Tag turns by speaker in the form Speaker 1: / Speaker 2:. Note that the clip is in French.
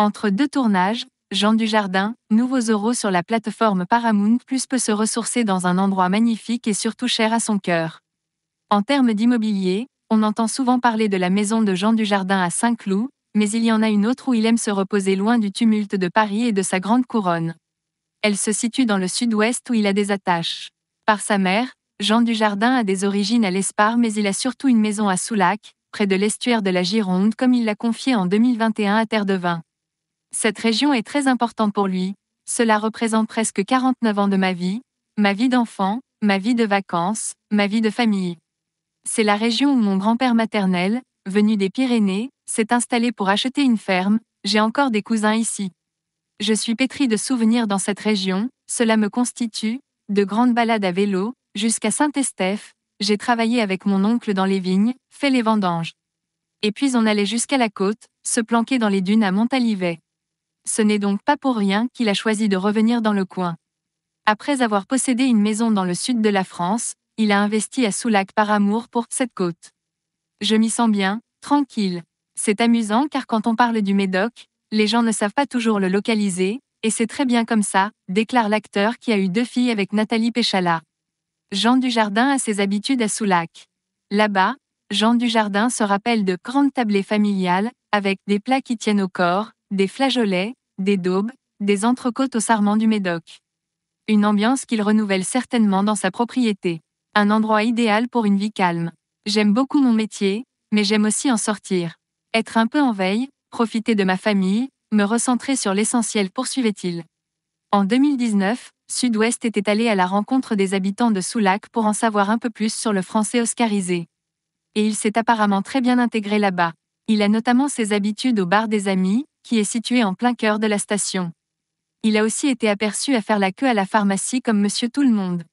Speaker 1: Entre deux tournages, Jean Dujardin, nouveau Zorro sur la plateforme Paramount Plus peut se ressourcer dans un endroit magnifique et surtout cher à son cœur. En termes d'immobilier, on entend souvent parler de la maison de Jean Dujardin à Saint-Cloud, mais il y en a une autre où il aime se reposer loin du tumulte de Paris et de sa grande couronne. Elle se situe dans le sud-ouest où il a des attaches. Par sa mère, Jean Dujardin a des origines à l'Espar mais il a surtout une maison à Soulac, près de l'estuaire de la Gironde comme il l'a confié en 2021 à Terre de Vin. Cette région est très importante pour lui. Cela représente presque 49 ans de ma vie, ma vie d'enfant, ma vie de vacances, ma vie de famille. C'est la région où mon grand-père maternel, venu des Pyrénées, s'est installé pour acheter une ferme, j'ai encore des cousins ici. Je suis pétri de souvenirs dans cette région, cela me constitue, de grandes balades à vélo, jusqu'à Saint-Estèphe, j'ai travaillé avec mon oncle dans les vignes, fait les vendanges. Et puis on allait jusqu'à la côte, se planquer dans les dunes à Montalivet. Ce n'est donc pas pour rien qu'il a choisi de revenir dans le coin. Après avoir possédé une maison dans le sud de la France, il a investi à Soulac par amour pour cette côte. Je m'y sens bien, tranquille. C'est amusant car quand on parle du Médoc, les gens ne savent pas toujours le localiser, et c'est très bien comme ça, déclare l'acteur qui a eu deux filles avec Nathalie Péchala. Jean Dujardin a ses habitudes à Soulac. Là-bas, Jean Dujardin se rappelle de grandes tablées familiales, avec des plats qui tiennent au corps, des flageolets, des daubes, des entrecôtes au sarment du Médoc. Une ambiance qu'il renouvelle certainement dans sa propriété. Un endroit idéal pour une vie calme. J'aime beaucoup mon métier, mais j'aime aussi en sortir. Être un peu en veille, profiter de ma famille, me recentrer sur l'essentiel, poursuivait-il. En 2019, Sud-Ouest était allé à la rencontre des habitants de Soulac pour en savoir un peu plus sur le français oscarisé. Et il s'est apparemment très bien intégré là-bas. Il a notamment ses habitudes au bar des amis, qui est situé en plein cœur de la station. Il a aussi été aperçu à faire la queue à la pharmacie comme Monsieur Tout le Monde.